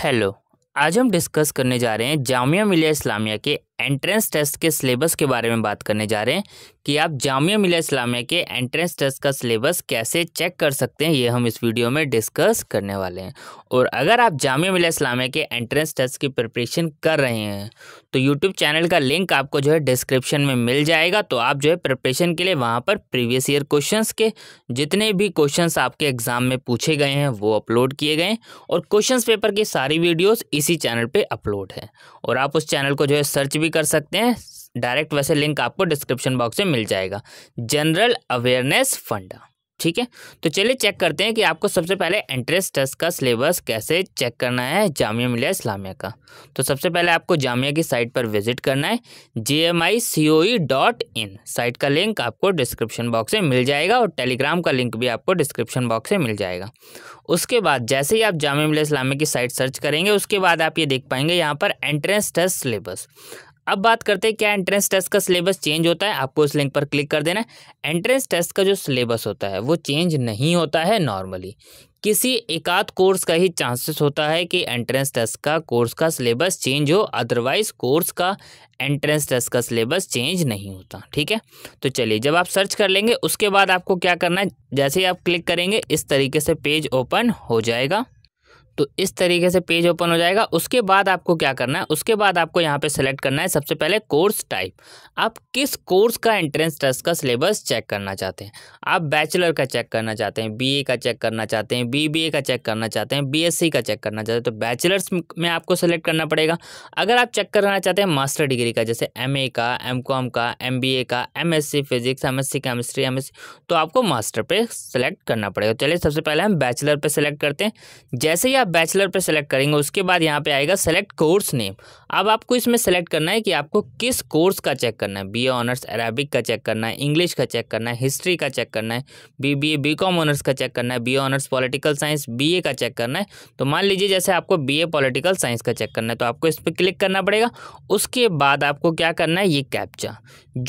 hello आज हम discuss करने जा रहे हैं जामिया मिलिया इस्लामिया के एंट्रेंस टेस्ट के सिलेबस के बारे में बात करने जा रहे हैं कि आप जामिया मिलिया इस्लामिया के एंट्रेंस टेस्ट का सिलेबस कैसे चेक कर सकते हैं ये हम इस वीडियो में डिस्कस करने वाले हैं और अगर आप जामिया मिलिया इस्लामिया के एंट्रेंस टेस्ट की प्रिपरेशन कर रहे हैं तो यूट्यूब चैनल का लिंक आपको जो है डिस्क्रिप्शन में मिल जाएगा तो आप जो है प्रिपरेशन के लिए वहाँ पर प्रीवियस ईयर क्वेश्चन के जितने भी क्वेश्चन आपके एग्जाम में पूछे गए हैं वो अपलोड किए गए और क्वेश्चन पेपर की सारी वीडियोज़ इसी चैनल पर अपलोड है और आप उस चैनल को जो है सर्च भी भी कर सकते हैं डायरेक्ट वैसे लिंक आपको डिस्क्रिप्शन बॉक्स में मिल जाएगा जनरल अवेयरनेस फंड ठीक है तो चलिए चेक करते हैं कि आपको सबसे पहले एंट्रेंस टेस्ट का सिलेबस कैसे चेक करना है जामिया मिलिया इस्लामिया का तो सबसे पहले आपको जामिया की साइट पर विजिट करना है J M I C O E dot in site का लिंक आपको डिस्क्रिप्शन बॉक्स में मिल जाएगा और टेलीग्राम का लिंक भी आपको डिस्क्रिप्शन बॉक्स में मिल जाएगा उसके बाद जैसे ही आप जामिया मिलिया इस्लामिया की साइट सर्च करेंगे उसके बाद आप ये देख पाएंगे यहाँ पर एंट्रेंस टेस्ट सिलेबस अब बात करते हैं क्या एंट्रेंस टेस्ट का सिलेबस चेंज होता है आपको इस लिंक पर क्लिक कर देना है एंट्रेंस टेस्ट का जो सिलेबस होता है वो चेंज नहीं होता है नॉर्मली किसी एकाध कोर्स का ही चांसेस होता है कि एंट्रेंस टेस्ट का कोर्स का सिलेबस चेंज हो अदरवाइज कोर्स का एंट्रेंस टेस्ट का सिलेबस चेंज नहीं होता ठीक है तो चलिए जब आप सर्च कर लेंगे उसके बाद आपको क्या करना है जैसे ही आप क्लिक करेंगे इस तरीके से पेज ओपन हो जाएगा तो इस तरीके से पेज ओपन हो जाएगा उसके बाद आपको क्या करना है उसके बाद आपको यहाँ पे सेलेक्ट करना है सबसे पहले कोर्स टाइप आप किस कोर्स का एंट्रेंस टेस्ट का सिलेबस चेक करना चाहते हैं आप बैचलर का चेक करना चाहते हैं बीए का चेक करना चाहते हैं बीबीए का चेक करना चाहते हैं बीएससी का चेक करना चाहते हैं तो बैचलर्स में आपको सेलेक्ट करना पड़ेगा अगर आप चेक करना चाहते हैं मास्टर डिग्री का जैसे एम का एम का एम का M physics M chemistry M तो आपको मास्टर पर सेलेक्ट करना पड़ेगा तो चलिए सबसे पहले हम बैचलर पर सेलेक्ट करते हैं जैसे ही आप बैचलर पे सेलेक्ट करेंगे उसके बाद यहाँ पे आएगा सेलेक्ट कोर्स नेम अब आपको इसमें सेलेक्ट करना है कि आपको किस कोर्स का चेक करना है बी ऑनर्स अरेबिक का चेक करना है इंग्लिश का चेक करना है हिस्ट्री का चेक करना है B B A B com honours का चेक करना है B honours political science B A का चेक करना है तो मान लीजिए जैसे आपको बी ए पॉलिटिकल साइंस का चेक करना है तो आपको इस पर क्लिक करना पड़ेगा उसके बाद आपको क्या करना है ये कैप्चा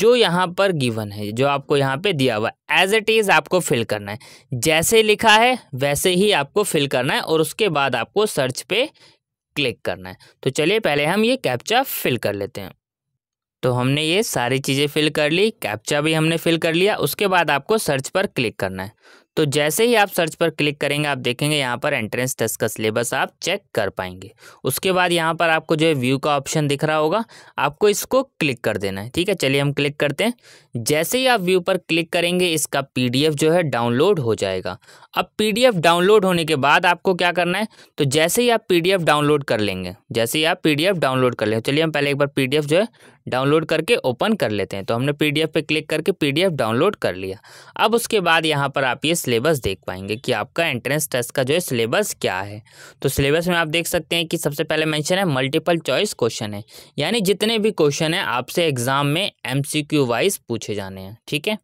जो यहाँ पर गिवन है जो आपको यहाँ पर दिया हुआ एज इट इज़ आपको फिल करना है जैसे लिखा है वैसे ही आपको फिल करना है और उसके बाद आपको सर्च पे क्लिक करना है तो चलिए पहले हम ये कैप्चा फिल कर लेते हैं तो हमने ये सारी चीज़ें फिल कर ली कैप्चा भी हमने फिल कर लिया उसके बाद आपको सर्च पर क्लिक करना है तो जैसे ही आप सर्च पर क्लिक करेंगे आप देखेंगे यहाँ पर एंट्रेंस टेस्ट का सिलेबस आप चेक कर पाएंगे उसके बाद यहाँ पर आपको जो है व्यू का ऑप्शन दिख रहा होगा आपको इसको क्लिक कर देना है ठीक है चलिए हम क्लिक करते हैं जैसे ही आप व्यू पर क्लिक करेंगे इसका पी जो है डाउनलोड हो जाएगा अब पी डाउनलोड होने के बाद आपको क्या करना है तो जैसे ही आप पी डाउनलोड कर लेंगे जैसे ही आप पी डाउनलोड कर लेंगे चलिए हम पहले एक बार पी जो है डाउनलोड करके ओपन कर लेते हैं तो हमने पी पे क्लिक करके पी डाउनलोड कर लिया अब उसके बाद यहाँ पर आप ये सिलेबस देख पाएंगे कि आपका एंट्रेंस टेस्ट का जो है सिलेबस क्या है तो सिलेबस में आप देख सकते हैं कि सबसे पहले मेंशन है मल्टीपल चॉइस क्वेश्चन है यानी जितने भी क्वेश्चन हैं आपसे एग्जाम में एमसीक्यू वाइज पूछे जाने हैं ठीक है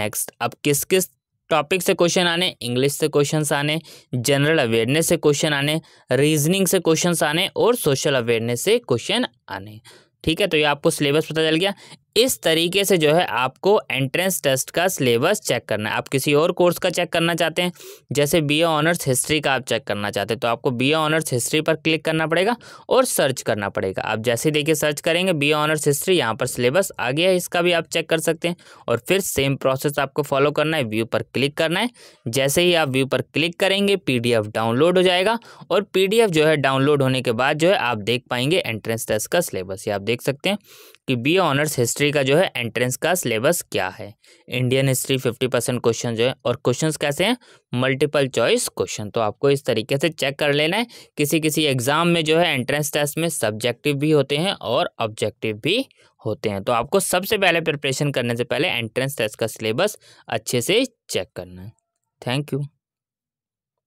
नेक्स्ट अब किस किस टॉपिक से क्वेश्चन आने इंग्लिश से क्वेश्चन आने जनरल अवेयरनेस से क्वेश्चन आने रीजनिंग से क्वेश्चन आने और सोशल अवेयरनेस से क्वेश्चन आने ठीक है तो ये आपको सिलेबस पता चल गया इस तरीके से जो है आपको एंट्रेंस टेस्ट का सिलेबस चेक करना है आप किसी और कोर्स का चेक करना चाहते हैं जैसे बी ऑनर्स हिस्ट्री का आप चेक करना चाहते हैं तो आपको बी ऑनर्स हिस्ट्री पर क्लिक करना पड़ेगा और सर्च करना पड़ेगा आप जैसे देखिए सर्च करेंगे बी ऑनर्स हिस्ट्री यहाँ पर सिलेबस आ गया है इसका भी आप चेक कर सकते हैं और फिर सेम प्रोसेस आपको फॉलो करना है व्यू पर क्लिक करना है जैसे ही आप व्यू पर क्लिक करेंगे पी डाउनलोड हो जाएगा और पी जो है डाउनलोड होने के बाद जो है आप देख पाएंगे एंट्रेंस टेस्ट का सिलेबस ये आप देख सकते हैं कि बी ऑनर्स हिस्ट्री हिस्ट्री का जो है एंट्रेंस का सिलेबस क्या है Indian history fifty percent question जो है और क्वेश्चन कैसे हैं मल्टीपल चॉइस क्वेश्चन तो आपको इस तरीके से चेक कर लेना है किसी किसी एग्जाम में जो है एंट्रेंस टेस्ट में सब्जेक्टिव भी होते हैं और ऑब्जेक्टिव भी होते हैं तो आपको सबसे पहले प्रिपरेशन करने से पहले एंट्रेंस टेस्ट का सिलेबस अच्छे से चेक करना है थैंक यू